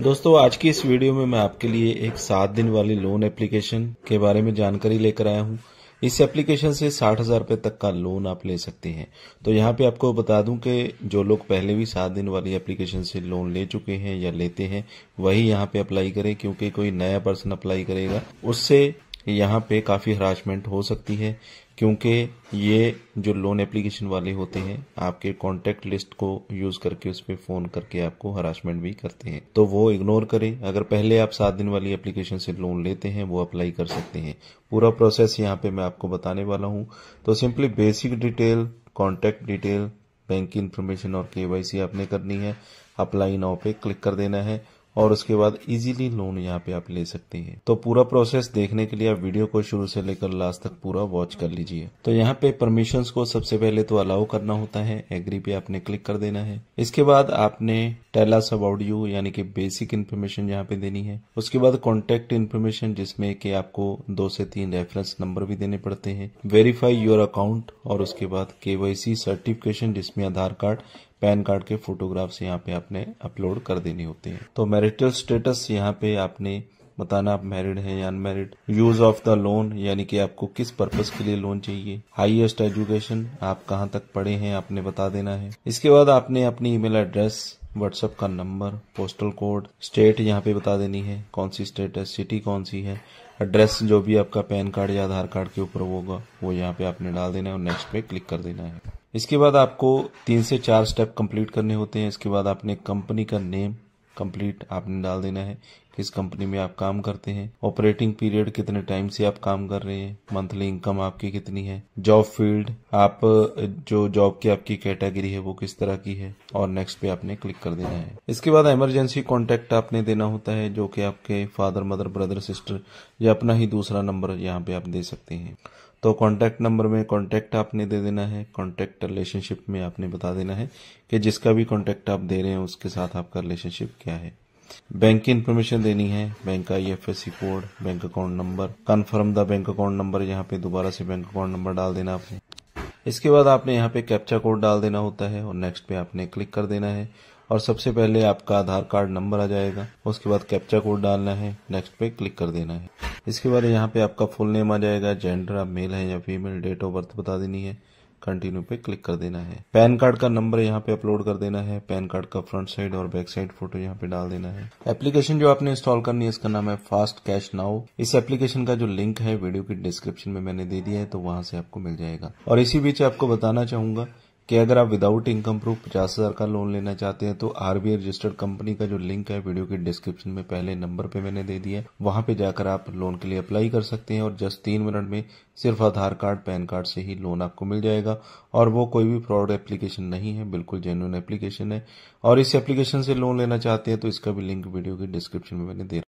दोस्तों आज की इस वीडियो में मैं आपके लिए एक सात दिन वाली लोन एप्लीकेशन के बारे में जानकारी लेकर आया हूँ इस एप्लीकेशन से साठ हजार रूपए तक का लोन आप ले सकते हैं तो यहाँ पे आपको बता दूं कि जो लोग पहले भी सात दिन वाली एप्लीकेशन से लोन ले चुके हैं या लेते हैं वही यहाँ पे अप्लाई करें क्योंकि कोई नया पर्सन अप्लाई करेगा उससे यहाँ पे काफ़ी हराशमेंट हो सकती है क्योंकि ये जो लोन एप्लीकेशन वाले होते हैं आपके कॉन्टेक्ट लिस्ट को यूज़ करके उस पर फ़ोन करके आपको हराशमेंट भी करते हैं तो वो इग्नोर करें अगर पहले आप सात दिन वाली एप्लीकेशन से लोन लेते हैं वो अप्लाई कर सकते हैं पूरा प्रोसेस यहाँ पे मैं आपको बताने वाला हूँ तो simply basic detail contact detail bank की इन्फॉर्मेशन और के आपने करनी है अप्लाई नाव पे क्लिक कर देना है और उसके बाद इजीली लोन यहाँ पे आप ले सकते हैं तो पूरा प्रोसेस देखने के लिए आप वीडियो को शुरू से लेकर लास्ट तक पूरा वॉच कर लीजिए तो यहाँ पे परमिशंस को सबसे पहले तो अलाउ करना होता है एग्री पे आपने क्लिक कर देना है इसके बाद आपने टेलास अबाउट यू यानी कि बेसिक इन्फॉर्मेशन यहाँ पे देनी है उसके बाद कॉन्टेक्ट इन्फॉर्मेशन जिसमे की आपको दो से तीन रेफरेंस नंबर भी देने पड़ते हैं वेरीफाई योर अकाउंट और उसके बाद केवाईसी सर्टिफिकेशन जिसमें आधार कार्ड पैन कार्ड के फोटोग्राफ्स यहाँ पे आपने अपलोड कर देनी होती है तो मैरिटल स्टेटस यहाँ पे आपने बताना आप मैरिड हैं या unmarried use of the loan यानी कि आपको किस पर्पज के लिए लोन चाहिए हाईएस्ट एजुकेशन आप कहाँ तक पढ़े हैं आपने बता देना है इसके बाद आपने अपनी ईमेल एड्रेस व्हाट्सएप का नंबर पोस्टल कोड स्टेट यहाँ पे बता देनी है कौन सी स्टेट है सिटी कौन सी है एड्रेस जो भी आपका पैन कार्ड या आधार कार्ड के ऊपर होगा वो यहाँ पे आपने डाल देना है और नेक्स्ट पे क्लिक कर देना है इसके बाद आपको तीन से चार स्टेप कंप्लीट करने होते हैं इसके बाद आपने कंपनी का नेम कंप्लीट आपने डाल देना है किस कंपनी में आप काम करते हैं ऑपरेटिंग पीरियड कितने टाइम से आप काम कर रहे हैं मंथली इनकम आपकी कितनी है जॉब फील्ड आप जो जॉब की आपकी कैटेगरी है वो किस तरह की है और नेक्स्ट पे आपने क्लिक कर देना है इसके बाद इमरजेंसी कॉन्टेक्ट आपने देना होता है जो कि आपके फादर मदर ब्रदर सिस्टर या अपना ही दूसरा नंबर यहाँ पे आप दे सकते हैं तो कॉन्टैक्ट नंबर में कॉन्टैक्ट आपने दे देना है कॉन्टैक्ट रिलेशनशिप में आपने बता देना है कि जिसका भी कॉन्टैक्ट आप दे रहे हैं उसके साथ आपका रिलेशनशिप क्या है बैंक की इन्फॉर्मेशन देनी है बैंक का I code bank account number confirm the bank account number यहाँ पे दोबारा से बैंक अकाउंट नंबर डाल देना आपने इसके बाद आपने यहाँ पे कैप्चा कोड डाल देना होता है और नेक्स्ट पे आपने क्लिक कर देना है और सबसे पहले आपका आधार कार्ड नंबर आ जाएगा उसके बाद कैप्चा कोड डालना है नेक्स्ट पे क्लिक कर देना है इसके बाद यहाँ पे आपका फुल नेम आ जाएगा जेंडर आप मेल है या फीमेल डेट ऑफ बर्थ बता देनी है कंटिन्यू पे क्लिक कर देना है पैन कार्ड का नंबर यहाँ पे अपलोड कर देना है पैन कार्ड का फ्रंट साइड और बैक साइड फोटो यहाँ पे डाल देना है एप्लीकेशन जो आपने इंस्टॉल करनी है इसका नाम है फास्ट कैश नाउ इस एप्लीकेशन का जो लिंक है वीडियो की डिस्क्रिप्शन में मैंने दे दिया है तो वहां से आपको मिल जाएगा और इसी बीच आपको बताना चाहूंगा कि अगर आप विदाउट इनकम प्रूफ पचास हज़ार का लोन लेना चाहते हैं तो आरबीआई रजिस्टर्ड कंपनी का जो लिंक है वीडियो के डिस्क्रिप्शन में पहले नंबर पे मैंने दे दिया है वहां पे जाकर आप लोन के लिए अप्लाई कर सकते हैं और जस्ट तीन मिनट में सिर्फ आधार कार्ड पैन कार्ड से ही लोन आपको मिल जाएगा और वो कोई भी फ्रॉड एप्लीकेशन नहीं है बिल्कुल जेन्यून एप्लीकेशन है और इस एप्लीकेशन से लोन लेना चाहते हैं तो इसका भी लिंक वीडियो के डिस्क्रिप्शन में मैंने दे